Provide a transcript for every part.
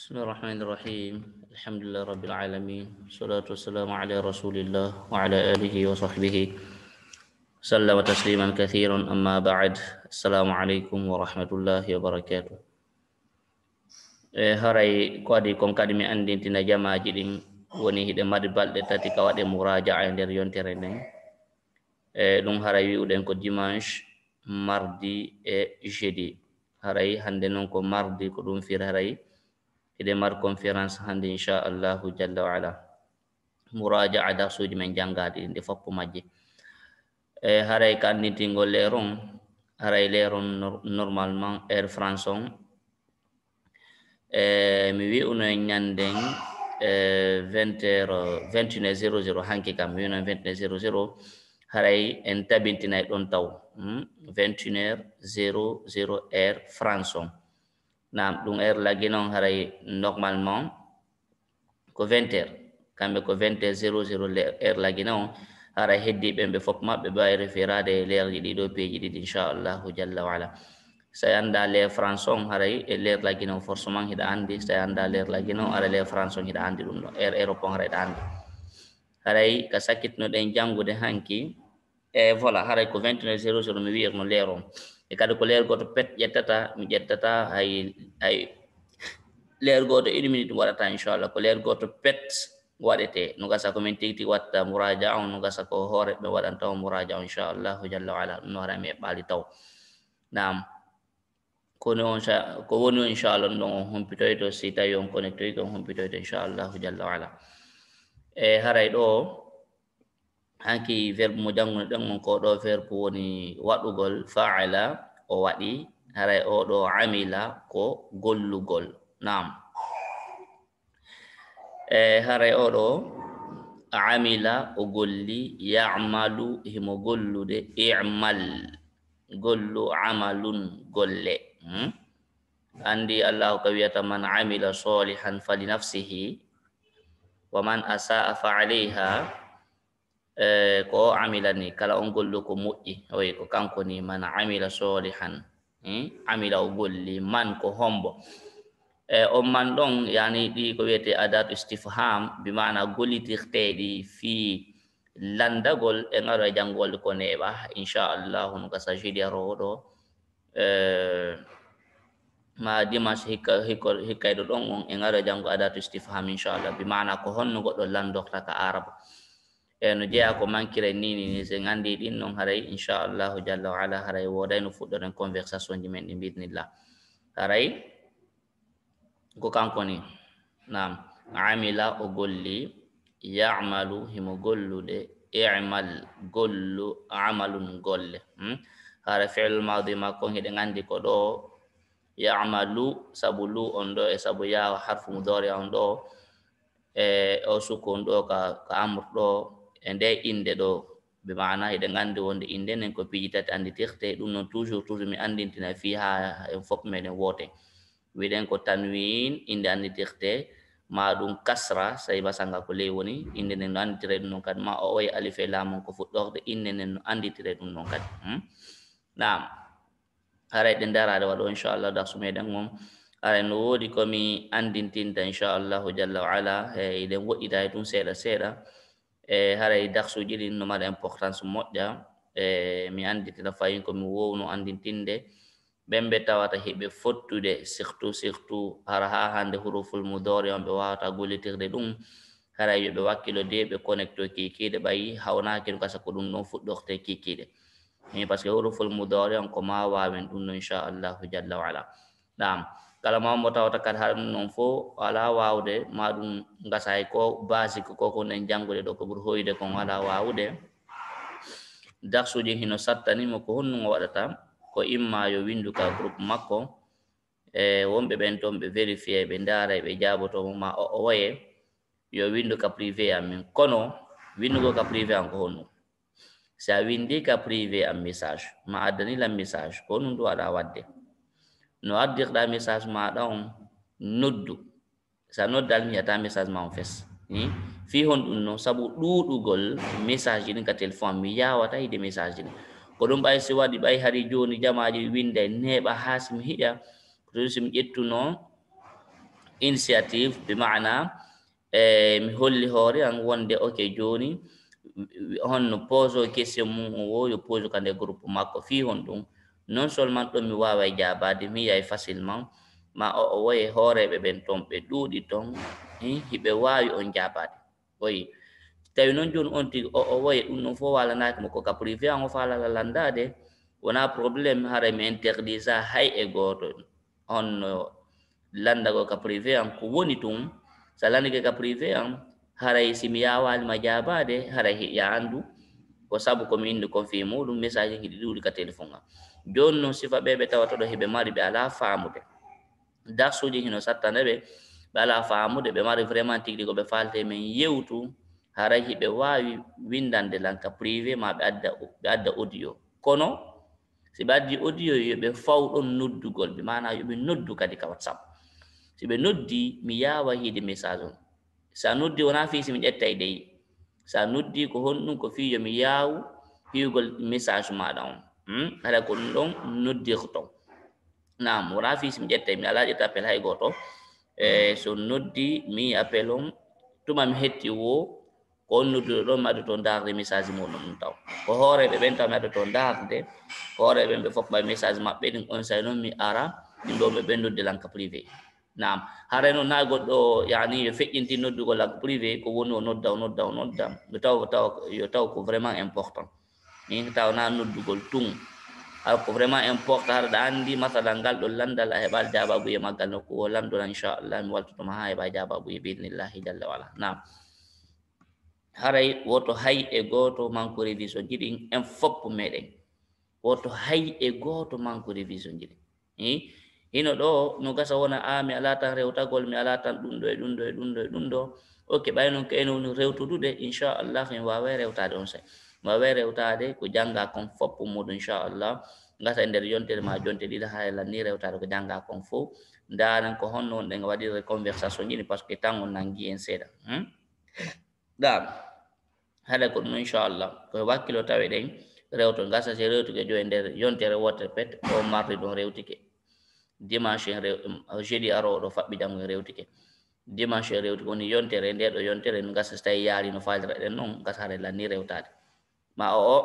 بسم الله الرحمن الرحيم الحمد لله رب العالمين والصلاة والسلام على رسول الله وعلى آله وصحبه سلم تسليما كثيرا أما بعد السلام عليكم ورحمة الله وبركاته هاري قادي كم كادمي أندين تنا جماعة جدين وني هيد ماد بالد تاتي كواد مراجعة در يون ترينين لون هاري ودين كو ديمانش مردي جدي هاري هندنون كو مردي كو دون فير هاري هاري idemar conférence hannde inchallahu jalla wa ala muraja adasuji men janngaɗi ɗin ɗi foppo majji e eh, haray ka annitingo leer haray leer normalement air france on e eh, mi wi'uno en ñanden e eh, 20 heure 21 00 hanki kam mi wi'uno en 21 00 haray en tabintinay ɗon taw 21 hmm? 00 air france on nam dung er la ginong haray normalement ko 20h kambe ko 20h 00 air lagi nong ara heddi kan be er be fop ma be bay referade leer di do peji di inshallah jalla wala saya anda le fransong haray e er lagi nong for sumang hida andi saya anda leer lagi nong ara le er fransong hida andi dum air air er pon haray dan haray ka sakit no den jangude hanki e voilà haray ko 20h 00 mi wirno leerom ekado ko leer goto pet yettata ya mi ya yettata hay hay leer goto idi minit warata inshallah ko leer goto pet wadete no gasa ko min tigti watta uh, muraja'a no gasa ko hore be wadan taw muraja'a inshallah jalla ala no rami e bali taw nam kono onsha ko woni inshallah no hon pitoy to sita yon connecto yon pitoy to inshallah jalla ala e eh, haray do hanki verbe mo janguno ɗengon ko ɗo verbe woni waɗugol faala o waɗi haray oɗo amila ko gollugol nam e haray oɗo amila o golli yamalu himo gollude imal gollu amalun golle hmm? andi allahu ka wiyata man amila solihan fali nafsihi wa man asa'a fa aleyha ko amila ni kala on gollu ko moƴƴi o ko kanko ni man amila solihan amila o golli man ko hombo e on man ɗon yani ɗi ko wiyete adatu stifham bi mana gollitirteɗi fii landagol e ngaro e janngolde ko neɓa inchallahu no gasa jidiyaro ɗo ma dimanche hikka hikkayɗo ɗon on e ngaro e janngo adatu stifham inchallah bi mana ko honno goɗɗo landorta ka arab eno jeeya ko mankiray nini ni sen anndi ɗin noon haray inchallahu jalla wa ala haray wodayno fuɗɗoren conversation ji men ɗi biidnillah haray ko kanko ni nam amila o golli yamalu himo gollude imal gollu amalun golle hara fi'l madi makko hiɗen anndi ko ɗo yamalu sabu lu on ɗo e sabu ya harfu mudori on ɗo e o sukun ɗo ka amr ɗo en de inde do be ha, eh, maana e de ngande wonde inde nen ko piji andi tirte ɗum noon toujours toujours mi andintina fi ha en fop meɗen wote wiɗen ko tanwin inde andi tirte ma ɗum kasra sai basanga ko ley woni inde nen no anditire ɗum noon kadi ma o way alife lamon ko fuɗɗorde inde nen no anditire ɗum noon kadi hmm? nam aray ɗe darade waɗo inchallah darsu meɗen gon aray no wodi komi andintinta inchallahu jalla wa ala e eh, ɗen woɗɗita e tun seeɗa e haray daksuji ɗin no mbaɗa importance moƴƴa e mi anditina fayin komi wowno andintinde ɓenɓe tawata heɓe fottude surtout surtout hara ha hande huroful mudore on ɓe wawata gollitirde ɗum hara yoɓe wakkilo de ɓe connecto kikiɗe ɓayi hawnakino kasa ko ɗum ɗon fuɗɗorte kikiɗe mi par ce que huroful mudore on ko ma wawen ɗum no inchallahu jalla wala nam kala ma mo tawata kadi haɗum noon fo ala wawde maɗum gasay ko basique koko nden jangude ɗo ko ɓuuri hoyde kon ala wawde daxuji hino sattanima ko honnugo waɗata ko imma yo windu ka groupe makko e wonɓe ɓen toon ɓe vérifie ɓe ndaara ɓe jaabotomo ma o oye yo windu ka privé amin kono windugo ka privé am ko honnu si a windi ka privé am message ma addanilam message ko honnum ɗum aɗa wadde نؤدق دا ميساج ما داون نودو سا نود دال ميتا ميساج ما فيس ni fi hon ɗum noon sabu ɗuɗugol message ɗin ka téléphone mi yawata hide message ɗin ko ɗum ɓay si waɗi ɓay hari joni jamaji winda neɓa ha simi hiƴa to simi ƴettuno initiative be mana e mi holli hoore an wonde ok joni honno pose o question mum o wo yo pose ka nde groupe makko fi hon ɗum non seulement ton mi wawa jabade mi yai facilement ma o o way horebe ben tombe duudi ton hin be eh, wawi on jabade way tawi non jun on tigi o o way dum non fo wala naati mo ko ka privé an o la landade wona problème hare mi interdisa hay e goto on eh, landa ko ka privé an ko woni tum salani ke ka privé an hare simi yawal majabade hare ya andu ko sabu komi indi confirme ɗum message hiɗi ɗuuɗi ka téléphone am joni noon sifa ɓeɓe tawata ɗo heɓe mari ɓe ala famude darsuji hino sattana ɓe ɓe ala famude ɓe mari vraiment tigɗi ko ɓe falte men yewtu haray hiɓe wawi windande lanka privé ma ɓe adda ɓe adda audio kono si ɓe addi audio yoɓe fawɗon noddugol ɓe mana yoɓe noddu kadi ka whatsapp si ɓe noddi mi yawa hiide message on sa noddi wona fi simi ƴetta e deyi sa noddi ko honɗum ko fiijo mi yaawu message madame. on hmm? ala ko ɗum ɗon noddirto nam mi mi ala ƴetta appel goto e so noddi mi appel on tuma mi wo ko on nodduɗo ɗon mi message muɗum ɗum taw ko hooreɓe ɓen taw mi ko message maɓɓe on say noon mi ara ɗin ɗo ɓe de lanka privé naam hare noon naa goɗɗo yani yo feƴƴinti noddugo lag privé ko woni o nodda o nodda o nodda yo taw taw yo taw ko vraiment important i taw na noddugol tun ako vraiment important hara ɗa anndi masalan ngal ɗo landal a heɓal jababuye maggal nokku o landol inchallah mi waltotoma ha heɓa jababuye binillahi jalla wala naam haray woto hay e goto manko révision jiɗin en foppo meɗen woto hay e goto manko révision jiɗin hino ɗo no gasa wona a ah, mi ala tan rewtagol mi ala tan ɗumɗo e ɗumɗo e ɗumɗo e ɗumɗo ok ɓaynon kaenoni rewtuduɗe inchallah en wawa rewtade on se wawa rewtade ko janga kon foppo muɗum inchallah gasa e nder yontere ma jonte ɗiɗa haala e ni rewtade ko janga kon fo daran ko honno on ɗen waɗire conversation ɗini par ce que tan on nangi en seeɗa ɗan hmm? haɗa ko ɗum inchallah ko wakkilo tawe ɗen rewto gasa si rewtuke jo e nder yontere wotere pet o marri ɗum rewtike dia masih jadi aro do fat bidang reuti ke dia masih reuti ko ni yonte rende do yonte ren ga sestai yali no fal re den non ga sare lan ni ma o o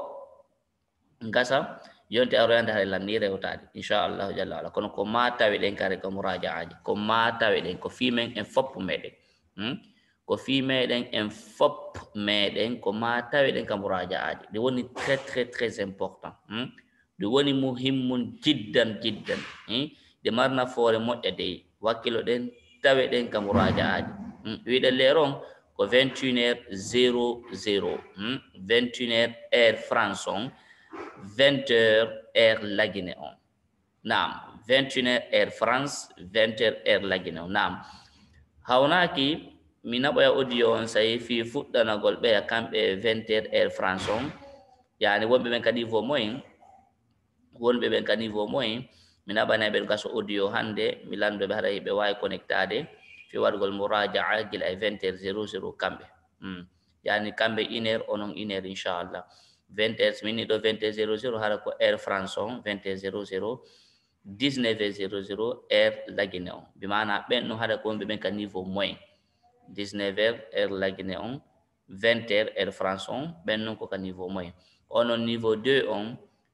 ga sa yonte aro yanda lan ni reutade Allah jalla ala kono ko mata we den kare ko murajaaji ko mata we den ko fimen en fop mede hmm ko fimen den en fop mede ko mata we den ka de woni très très très important hmm de woni muhimmun jiddan jiddan hmm ɗe mari nafoore moƴƴa dey wakkilo ɗen tawe ɗen kam roaja aadi mm, wiɗe leron ko 21 heure 00 hmm? 21 heure air france on 20 heure air laguine on naam 21 heure air france 20 heure air laguine on naam hawnaaki mi naɓoya audio on sayi fii fuɗɗanagol ɓeya kamɓe 20 heure air france on yaani wonɓe ɓen ka niveau moyen wonɓe ɓen ka niveau moyen mina bana ɓen gaso audio hande mi be haɗa ɓe wawi connectade fi wargol mouraja'a gil e 20 heure 00 kamɓe yani kambe une onon une inshallah inchallah 20 heures minni ɗo er 20 heure 00 haɗa ko air france on 20 heure 00 19 heure 00 air lagine on bimana ɓen ɗum haɗa ko wonɓe ɓen ka niveau moins 19 heure air lagine on 20 heure air france on ben no ko ka niveau moyen onon niveau 2 on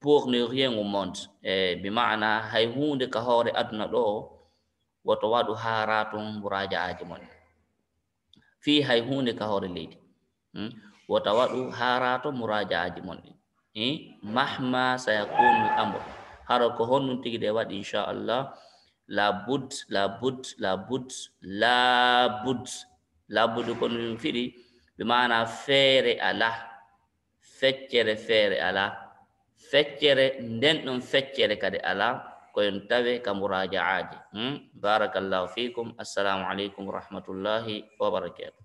pour le rien au monde e bi maana hay hunde ka hoore aduna ɗo woto waɗu hara tun buraja aji mon fi hay hunde ka hoore leydi hmm? woto waɗu hara to muraja aji monɗi mahma sayakunu lamre haro ko honnum tigi ɗe waɗi inchallah labud labud labud labud labud konum fiɗi ɓi maana feere ala feccere feere ala feccere nden ɗon feccere kadi ala koyon tawe ka murajaaji hmm? barakallahu fikum assalamu aleykum warahmatullahi wabarakatuh